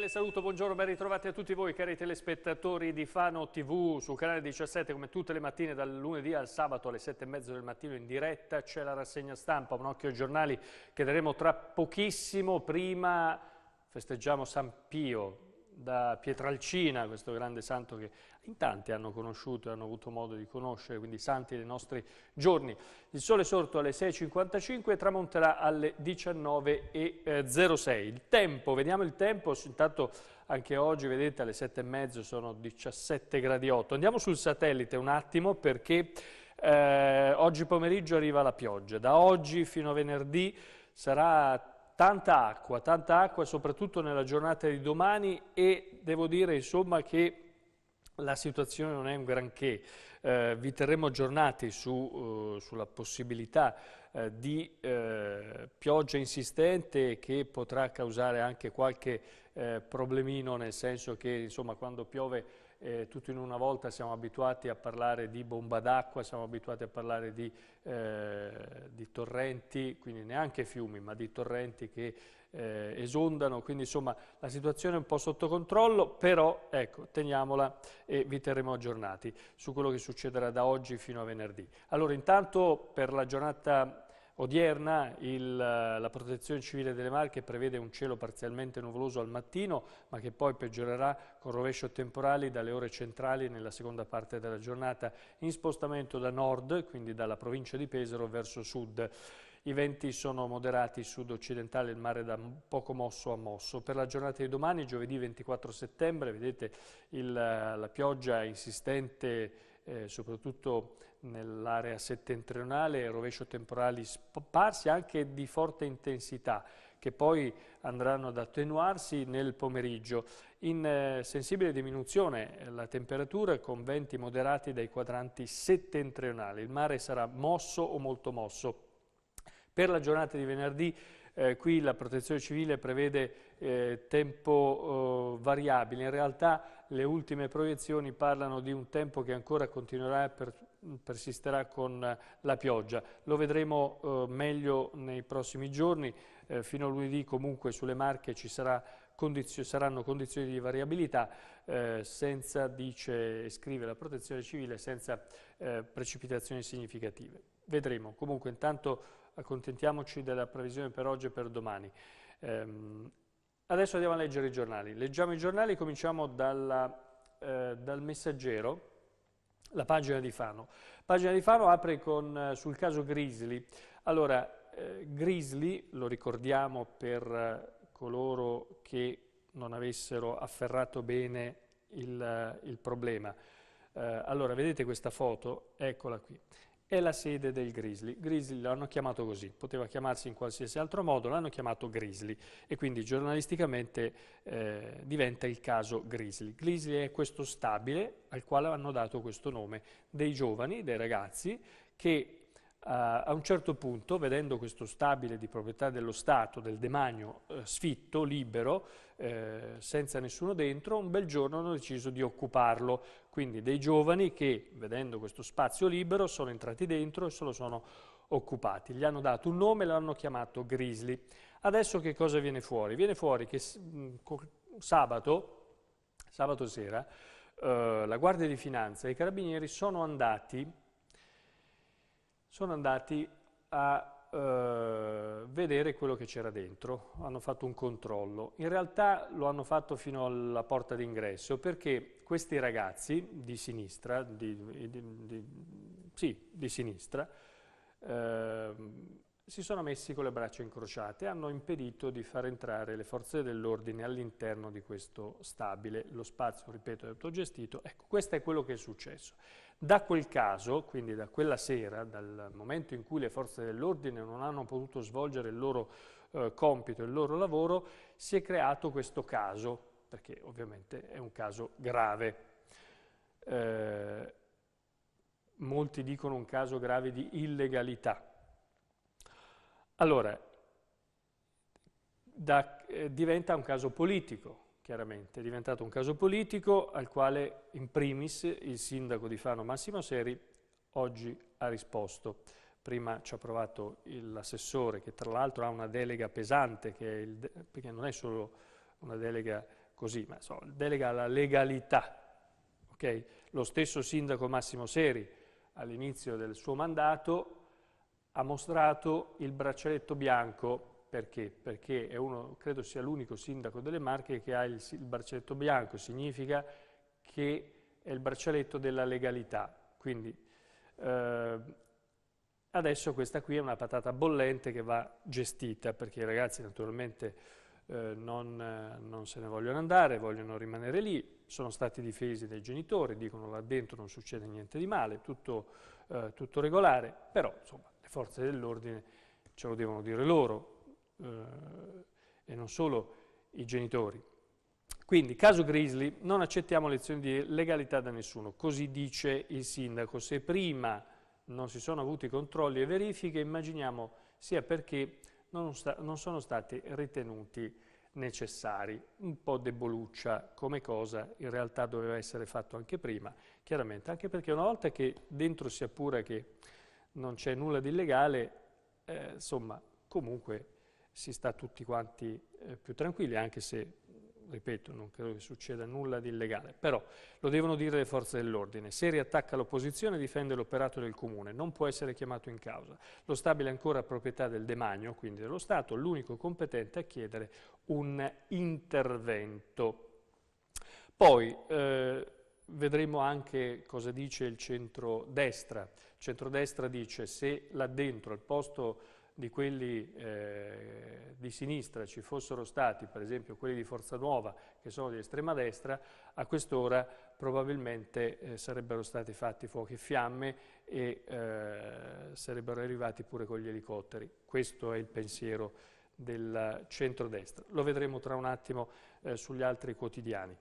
Michele Saluto, buongiorno, ben ritrovati a tutti voi cari telespettatori di Fano TV sul canale 17 come tutte le mattine dal lunedì al sabato alle 7 e mezzo del mattino in diretta c'è la rassegna stampa, un occhio ai giornali che daremo tra pochissimo, prima festeggiamo San Pio, da Pietralcina, questo grande santo che in tanti hanno conosciuto e hanno avuto modo di conoscere, quindi santi dei nostri giorni. Il sole è sorto alle 6.55 e tramonterà alle 19.06. Il tempo, vediamo il tempo, intanto anche oggi vedete alle 7.30 sono 17 gradi 8. Andiamo sul satellite un attimo perché eh, oggi pomeriggio arriva la pioggia, da oggi fino a venerdì sarà Tanta acqua, tanta acqua soprattutto nella giornata di domani e devo dire insomma che la situazione non è un granché, eh, vi terremo aggiornati su, eh, sulla possibilità eh, di eh, pioggia insistente che potrà causare anche qualche eh, problemino, nel senso che insomma, quando piove eh, tutto in una volta siamo abituati a parlare di bomba d'acqua, siamo abituati a parlare di, eh, di torrenti, quindi neanche fiumi, ma di torrenti che eh, esondano, quindi insomma la situazione è un po' sotto controllo, però ecco, teniamola e vi terremo aggiornati su quello che succederà da oggi fino a venerdì. Allora intanto per la giornata Odierna il, la protezione civile delle Marche prevede un cielo parzialmente nuvoloso al mattino, ma che poi peggiorerà con rovescio temporali dalle ore centrali nella seconda parte della giornata, in spostamento da nord, quindi dalla provincia di Pesaro verso sud. I venti sono moderati sud-occidentali, il mare da poco mosso a mosso. Per la giornata di domani, giovedì 24 settembre, vedete il, la pioggia insistente, eh, soprattutto nell'area settentrionale rovescio temporali sparsi anche di forte intensità che poi andranno ad attenuarsi nel pomeriggio. In eh, sensibile diminuzione eh, la temperatura con venti moderati dai quadranti settentrionali. Il mare sarà mosso o molto mosso. Per la giornata di venerdì eh, qui la protezione civile prevede eh, tempo eh, variabile. In realtà le ultime proiezioni parlano di un tempo che ancora continuerà per persisterà con la pioggia. Lo vedremo eh, meglio nei prossimi giorni, eh, fino a lunedì comunque sulle Marche ci sarà condizio saranno condizioni di variabilità, eh, senza, dice e scrive la protezione civile, senza eh, precipitazioni significative. Vedremo, comunque intanto accontentiamoci della previsione per oggi e per domani. Ehm, adesso andiamo a leggere i giornali. Leggiamo i giornali, cominciamo dalla, eh, dal messaggero la pagina di Fano. Pagina di Fano apre con, eh, sul caso Grizzly. Allora, eh, Grizzly, lo ricordiamo per eh, coloro che non avessero afferrato bene il, eh, il problema. Eh, allora, vedete questa foto? Eccola qui è la sede del Grizzly. Grizzly l'hanno chiamato così, poteva chiamarsi in qualsiasi altro modo, l'hanno chiamato Grizzly e quindi giornalisticamente eh, diventa il caso Grizzly. Grizzly è questo stabile al quale hanno dato questo nome dei giovani, dei ragazzi che Uh, a un certo punto, vedendo questo stabile di proprietà dello Stato, del demanio eh, sfitto, libero, eh, senza nessuno dentro, un bel giorno hanno deciso di occuparlo. Quindi dei giovani che, vedendo questo spazio libero, sono entrati dentro e se lo sono occupati. Gli hanno dato un nome e l'hanno chiamato Grizzly. Adesso che cosa viene fuori? Viene fuori che mh, sabato, sabato sera, eh, la Guardia di Finanza e i Carabinieri sono andati sono andati a eh, vedere quello che c'era dentro, hanno fatto un controllo. In realtà lo hanno fatto fino alla porta d'ingresso perché questi ragazzi di sinistra, di, di, di, sì, di sinistra, eh, si sono messi con le braccia incrociate e hanno impedito di far entrare le forze dell'ordine all'interno di questo stabile. Lo spazio, ripeto, è autogestito. Ecco, questo è quello che è successo. Da quel caso, quindi da quella sera, dal momento in cui le forze dell'ordine non hanno potuto svolgere il loro eh, compito, il loro lavoro, si è creato questo caso, perché ovviamente è un caso grave. Eh, molti dicono un caso grave di illegalità. Allora, da, eh, diventa un caso politico, chiaramente. È diventato un caso politico al quale in primis il sindaco di Fano Massimo Seri oggi ha risposto. Prima ci ha provato l'assessore che tra l'altro ha una delega pesante, de perché non è solo una delega così, ma so, delega alla legalità. Okay? Lo stesso sindaco Massimo Seri all'inizio del suo mandato ha mostrato il braccialetto bianco perché? Perché è uno, credo sia l'unico sindaco delle Marche che ha il, il braccialetto bianco, significa che è il braccialetto della legalità. Quindi eh, adesso questa qui è una patata bollente che va gestita, perché i ragazzi naturalmente eh, non, non, se ne vogliono andare, vogliono rimanere lì, sono stati difesi dai genitori, dicono là dentro non succede niente di male, tutto, eh, tutto regolare, però insomma le forze dell'ordine ce lo devono dire loro, eh, e non solo i genitori. Quindi, caso Grizzly, non accettiamo lezioni di legalità da nessuno, così dice il sindaco. Se prima non si sono avuti controlli e verifiche, immaginiamo sia perché non, sta, non sono stati ritenuti necessari, un po' deboluccia come cosa, in realtà doveva essere fatto anche prima, chiaramente, anche perché una volta che dentro si appura che non c'è nulla di illegale, eh, insomma, comunque si sta tutti quanti eh, più tranquilli, anche se, ripeto, non credo che succeda nulla di illegale. Però lo devono dire le forze dell'ordine. Se riattacca l'opposizione difende l'operato del comune, non può essere chiamato in causa. Lo stabile è ancora proprietà del demagno, quindi dello Stato, l'unico competente a chiedere un intervento. Poi eh, vedremo anche cosa dice il centrodestra. Il centrodestra dice se là dentro, al posto di quelli eh, di sinistra ci fossero stati, per esempio quelli di Forza Nuova che sono di estrema destra, a quest'ora probabilmente eh, sarebbero stati fatti fuochi e fiamme e eh, sarebbero arrivati pure con gli elicotteri. Questo è il pensiero del centrodestra. Lo vedremo tra un attimo eh, sugli altri quotidiani.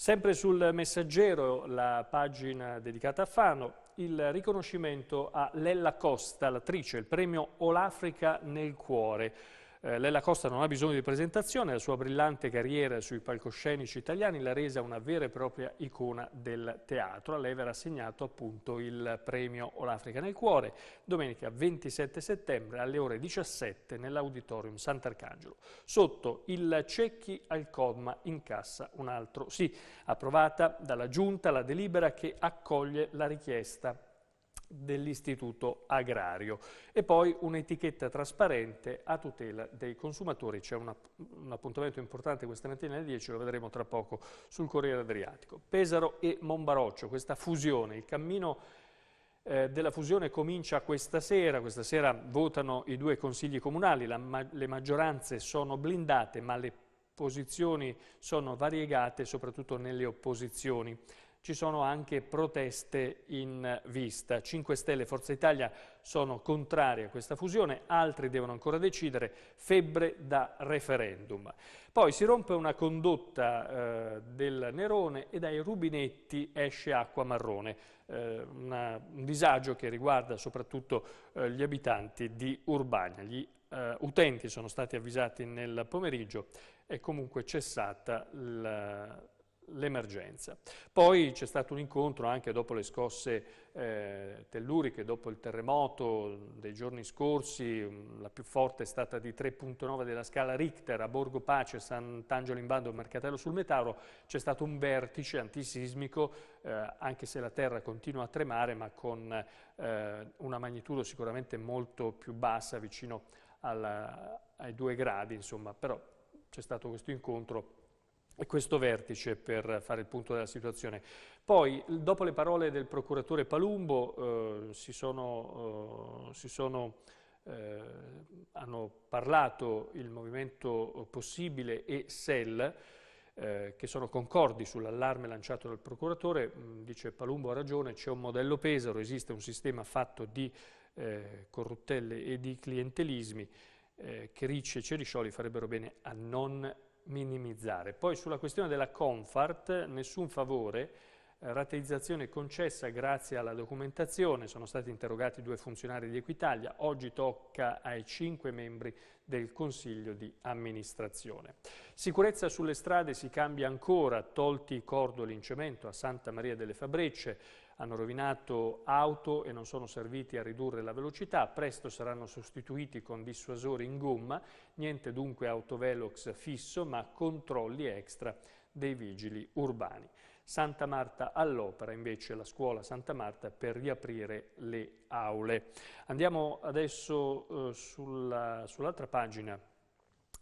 Sempre sul messaggero, la pagina dedicata a Fano, il riconoscimento a Lella Costa, l'attrice, il premio Olafrica nel cuore. Eh, Lella Costa non ha bisogno di presentazione, la sua brillante carriera sui palcoscenici italiani l'ha resa una vera e propria icona del teatro. A lei verrà assegnato appunto il premio Olafrica nel cuore, domenica 27 settembre alle ore 17 nell'Auditorium Sant'Arcangelo. Sotto il Cecchi al Codma incassa un altro sì, approvata dalla Giunta la delibera che accoglie la richiesta dell'istituto agrario e poi un'etichetta trasparente a tutela dei consumatori. C'è un, un appuntamento importante questa mattina alle 10, lo vedremo tra poco sul Corriere Adriatico. Pesaro e Monbaroccio, questa fusione, il cammino eh, della fusione comincia questa sera, questa sera votano i due consigli comunali, ma, le maggioranze sono blindate ma le posizioni sono variegate soprattutto nelle opposizioni ci sono anche proteste in vista. 5 Stelle e Forza Italia sono contrari a questa fusione, altri devono ancora decidere, febbre da referendum. Poi si rompe una condotta eh, del Nerone e dai rubinetti esce acqua marrone, eh, una, un disagio che riguarda soprattutto eh, gli abitanti di Urbania. Gli eh, utenti sono stati avvisati nel pomeriggio e comunque cessata la l'emergenza. Poi c'è stato un incontro anche dopo le scosse eh, telluriche, dopo il terremoto dei giorni scorsi, la più forte è stata di 3.9 della scala Richter a Borgo Pace, Sant'Angelo in Bando, Mercatello sul Metauro, c'è stato un vertice antisismico, eh, anche se la terra continua a tremare, ma con eh, una magnitudo sicuramente molto più bassa, vicino alla, ai due gradi, insomma, però c'è stato questo incontro questo vertice per fare il punto della situazione. Poi, dopo le parole del procuratore Palumbo, eh, si sono, eh, si sono eh, hanno parlato il Movimento Possibile e SEL, eh, che sono concordi sull'allarme lanciato dal procuratore, mh, mm, dice Palumbo ha ragione, c'è un modello Pesaro, esiste un sistema fatto di eh, corruttelle e di clientelismi eh, che Ricci e Ceriscioli farebbero bene a non minimizzare. Poi sulla questione della comfort, nessun favore, eh, rateizzazione concessa grazie alla documentazione, sono stati interrogati due funzionari di Equitalia, oggi tocca ai cinque membri del Consiglio di amministrazione. Sicurezza sulle strade si cambia ancora, tolti i cordoli in cemento a Santa Maria delle Fabrecce, hanno rovinato auto e non sono serviti a ridurre la velocità, presto saranno sostituiti con dissuasori in gomma, niente dunque autovelox fisso ma controlli extra dei vigili urbani. Santa Marta all'opera invece la scuola Santa Marta per riaprire le aule. Andiamo adesso eh, sull'altra pagina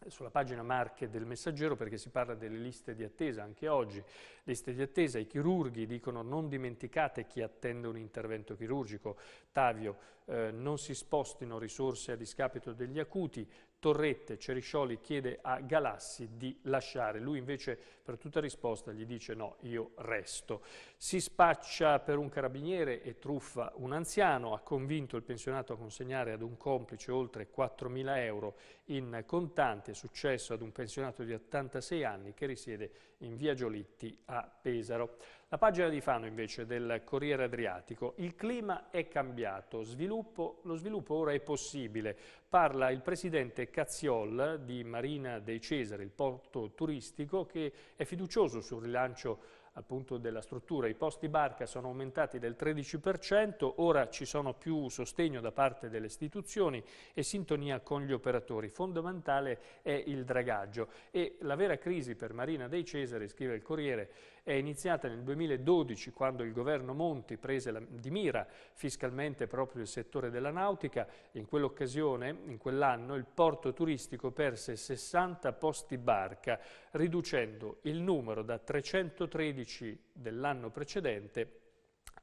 sulla pagina Marche del Messaggero perché si parla delle liste di attesa anche oggi. Liste di attesa, i chirurghi dicono non dimenticate chi attende un intervento chirurgico. Tavio, eh, non si spostino risorse a discapito degli acuti, torrette, Ceriscioli chiede a Galassi di lasciare, lui invece per tutta risposta gli dice no, io resto. Si spaccia per un carabiniere e truffa un anziano, ha convinto il pensionato a consegnare ad un complice oltre 4.000 euro in contanti, è successo ad un pensionato di 86 anni che risiede in via Giolitti a Pesaro. La pagina di Fano invece del Corriere Adriatico, il clima è cambiato, sviluppo, lo sviluppo ora è possibile, parla il presidente Cazziol di Marina dei Cesari, il porto turistico che è fiducioso sul rilancio appunto della struttura. I posti barca sono aumentati del 13%, ora ci sono più sostegno da parte delle istituzioni e sintonia con gli operatori. Fondamentale è il dragaggio e la vera crisi per Marina dei Cesari, scrive il Corriere, è iniziata nel 2012 quando il governo Monti prese la, di mira fiscalmente proprio il settore della nautica. In quell'occasione, in quell'anno, il porto turistico perse 60 posti barca, riducendo il numero da 313 dell'anno precedente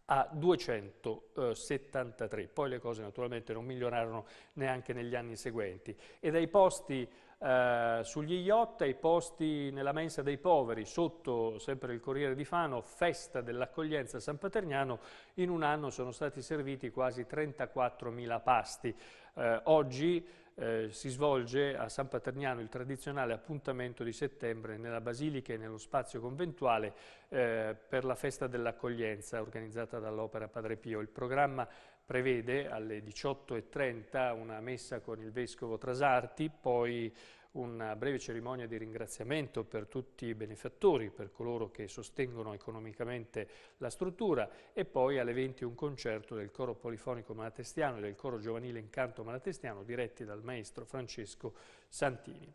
a 273. Poi le cose naturalmente non migliorarono neanche negli anni seguenti. E dai posti eh, sugli yacht, i posti nella mensa dei poveri, sotto sempre il Corriere di Fano, festa dell'accoglienza a San Paterniano, in un anno sono stati serviti quasi 34.000 pasti. Eh, oggi eh, si svolge a San Paterniano il tradizionale appuntamento di settembre nella Basilica e nello spazio conventuale eh, per la festa dell'accoglienza organizzata dall'Opera Padre Pio. Il programma prevede alle 18.30 una messa con il Vescovo Trasarti, poi una breve cerimonia di ringraziamento per tutti i benefattori, per coloro che sostengono economicamente la struttura e poi alle 20 un concerto del coro polifonico malatestiano e del coro giovanile incanto malatestiano diretti dal maestro Francesco Santini.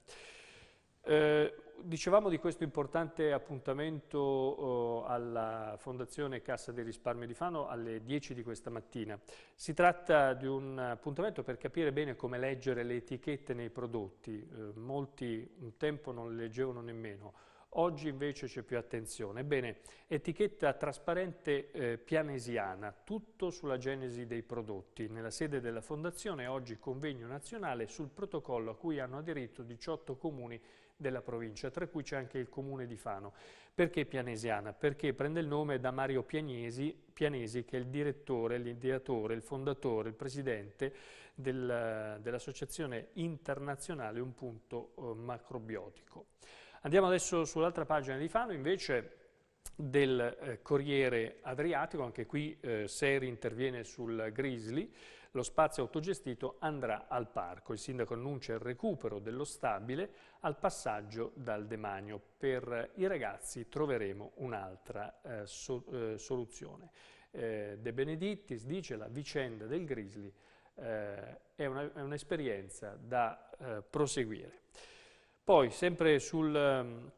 Eh, dicevamo di questo importante appuntamento eh, alla Fondazione Cassa del Risparmio di Fano alle 10 di questa mattina. Si tratta di un appuntamento per capire bene come leggere le etichette nei prodotti. Eh, molti un tempo non le leggevano nemmeno. Oggi invece c'è più attenzione. Ebbene, etichetta trasparente eh, pianesiana, tutto sulla genesi dei prodotti. Nella sede della Fondazione oggi convegno nazionale sul protocollo a cui hanno aderito 18 comuni della provincia, tra cui c'è anche il comune di Fano. Perché Pianesiana? Perché prende il nome da Mario Pianesi, Pianesi che è il direttore, l'ideatore, il fondatore, il presidente del, dell'Associazione Internazionale Un Punto eh, Macrobiotico. Andiamo adesso sull'altra pagina di Fano, invece del eh, Corriere Adriatico, anche qui eh, Seri interviene sul Grizzly, lo spazio autogestito andrà al parco. Il sindaco annuncia il recupero dello stabile al passaggio dal demanio. Per i ragazzi troveremo un'altra eh, so, eh, soluzione. Eh, De Benedittis dice la vicenda del Grizzly eh, è, un'esperienza da eh, proseguire. Poi, sempre sul ehm,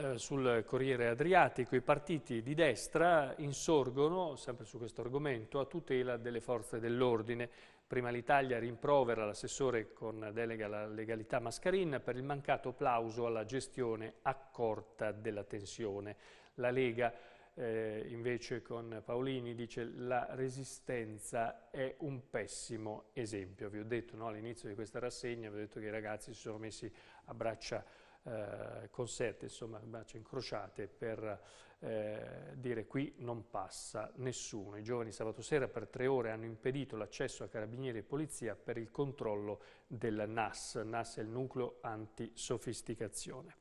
eh, sul Corriere Adriatico i partiti di destra insorgono, sempre su questo argomento, a tutela delle forze dell'ordine. Prima l'Italia rimprovera l'assessore con delega alla legalità Mascarin per il mancato plauso alla gestione accorta della tensione. La Lega eh, invece con Paolini dice la resistenza è un pessimo esempio. Vi ho detto no, all'inizio di questa rassegna, vi ho detto che i ragazzi si sono messi a braccia eh, conserte, insomma, braccia incrociate per eh, dire qui non passa nessuno. I giovani sabato sera per tre ore hanno impedito l'accesso a carabinieri e polizia per il controllo del NAS. NAS è il nucleo antisofisticazione.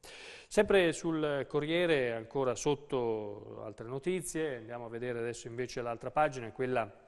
Sempre sul Corriere, ancora sotto altre notizie, andiamo a vedere adesso invece l'altra pagina, quella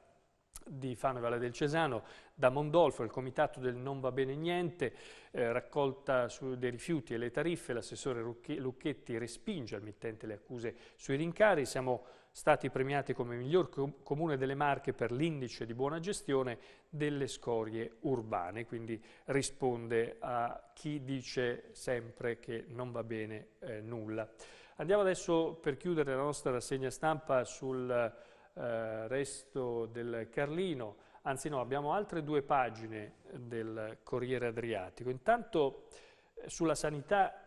di Fano e Valle del Cesano, da Mondolfo, il comitato del Non va bene niente, eh, raccolta dei rifiuti e le tariffe, l'assessore Lucchetti respinge al mittente le accuse sui rincari, siamo stati premiati come miglior comune delle Marche per l'indice di buona gestione delle scorie urbane, quindi risponde a chi dice sempre che non va bene eh, nulla. Andiamo adesso per chiudere la nostra rassegna stampa sul eh, resto del Carlino, anzi no, abbiamo altre due pagine del Corriere Adriatico. Intanto eh, sulla sanità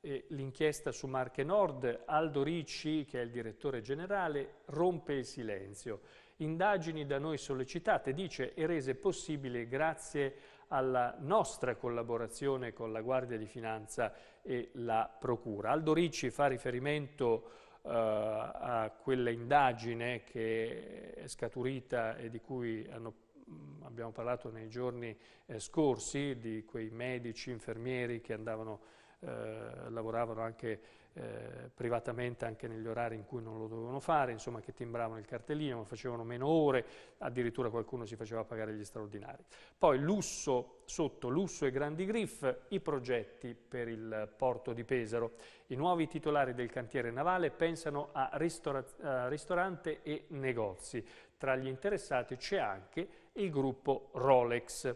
e l'inchiesta su Marche Nord, Aldo Ricci, che è il direttore generale, rompe il silenzio. Indagini da noi sollecitate, dice, e rese possibile grazie alla nostra collaborazione con la Guardia di Finanza e la Procura. Aldo Ricci fa riferimento eh, a quella indagine che è scaturita e di cui hanno, mm, abbiamo parlato nei giorni eh, scorsi, di quei medici, infermieri che andavano, eh, lavoravano anche eh, privatamente anche negli orari in cui non lo dovevano fare, insomma che timbravano il cartellino, facevano meno ore, addirittura qualcuno si faceva pagare gli straordinari. Poi lusso sotto, lusso e grandi griff, i progetti per il porto di Pesaro. I nuovi titolari del cantiere navale pensano a, ristora a ristorante e negozi. Tra gli interessati c'è anche il gruppo Rolex.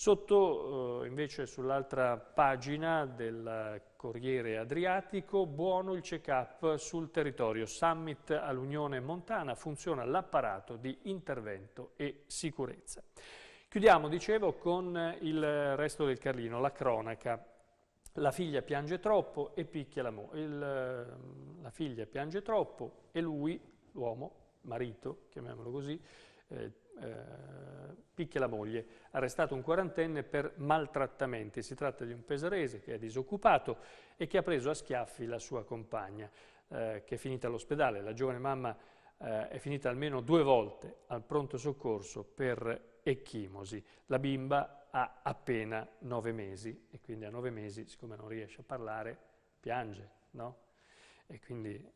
Sotto eh, invece sull'altra pagina del Corriere Adriatico, buono il check-up sul territorio, summit all'Unione Montana, funziona l'apparato di intervento e sicurezza. Chiudiamo, dicevo, con il resto del Carlino, la cronaca. La figlia piange troppo e picchia la moglie. Ehm, la figlia piange troppo e lui, l'uomo, marito, chiamiamolo così, eh, eh, picchia la moglie, arrestato un quarantenne per maltrattamenti. Si tratta di un pesarese che è disoccupato e che ha preso a schiaffi la sua compagna, eh, che è finita all'ospedale. La giovane mamma eh, è finita almeno due volte al pronto soccorso per ecchimosi. La bimba ha appena nove mesi e quindi a nove mesi, siccome non riesce a parlare, piange, no? E quindi,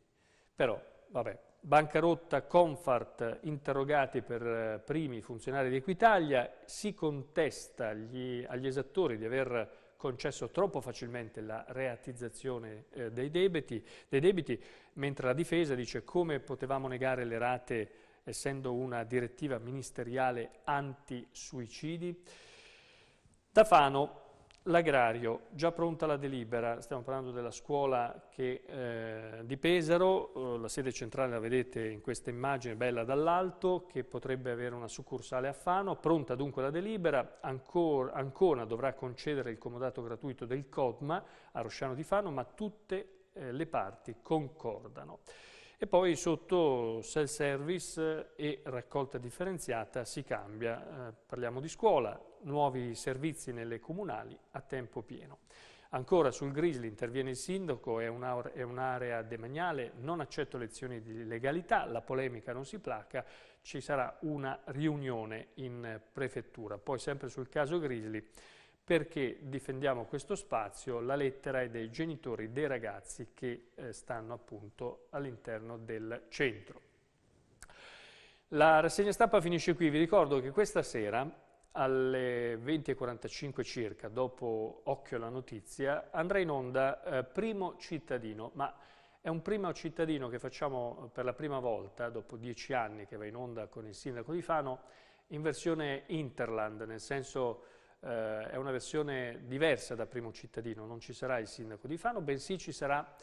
però, vabbè, bancarotta, Confart, interrogati per eh, primi funzionari di Equitalia, si contesta agli, agli, esattori di aver concesso troppo facilmente la reattizzazione eh, dei, debiti, dei debiti, mentre la difesa dice come potevamo negare le rate essendo una direttiva ministeriale anti-suicidi. Da Fano L'agrario, già pronta la delibera, stiamo parlando della scuola che, eh, di Pesaro, eh, la sede centrale la vedete in questa immagine bella dall'alto, che potrebbe avere una succursale a Fano, pronta dunque la delibera, ancora, Ancona dovrà concedere il comodato gratuito del CODMA a Rosciano di Fano, ma tutte eh, le parti concordano. E poi sotto self-service e raccolta differenziata si cambia, eh, parliamo di scuola, nuovi servizi nelle comunali a tempo pieno. Ancora sul Grizzly interviene il sindaco, è, un'area demaniale, non accetto lezioni di legalità, la polemica non si placa, ci sarà una riunione in prefettura. Poi sempre sul caso Grizzly, perché difendiamo questo spazio, la lettera è dei genitori dei ragazzi che eh, stanno appunto all'interno del centro. La rassegna stampa finisce qui, vi ricordo che questa sera alle 20.45 circa, dopo Occhio alla notizia, andrà in onda eh, Primo cittadino, ma è un primo cittadino che facciamo eh, per la prima volta, dopo dieci anni che va in onda con il sindaco di Fano, in versione Interland, nel senso eh, è una versione diversa da Primo cittadino, non ci sarà il sindaco di Fano, bensì ci sarà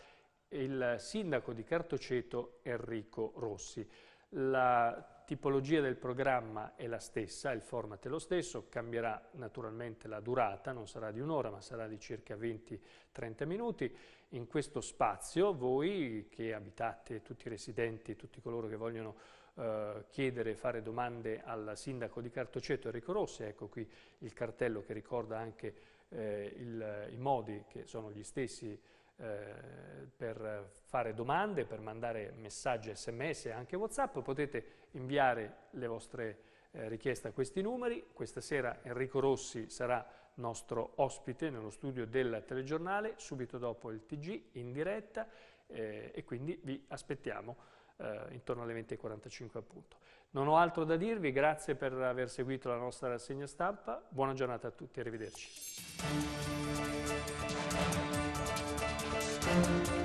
il sindaco di Cartoceto Enrico Rossi. La tipologia del programma è la stessa, il format è lo stesso, cambierà naturalmente la durata, non sarà di un'ora ma sarà di circa 20-30 minuti. In questo spazio voi che abitate, tutti i residenti, tutti coloro che vogliono eh, chiedere, fare domande al sindaco di Cartoceto Enrico Rossi, ecco qui il cartello che ricorda anche eh, il, i modi che sono gli stessi per fare domande, per mandare messaggi, sms e anche whatsapp, potete inviare le vostre eh, richieste a questi numeri. Questa sera Enrico Rossi sarà nostro ospite nello studio del telegiornale, subito dopo il TG in diretta eh, e quindi vi aspettiamo eh, intorno alle 20.45 appunto. Non ho altro da dirvi, grazie per aver seguito la nostra rassegna stampa, buona giornata a tutti, arrivederci. Thank you.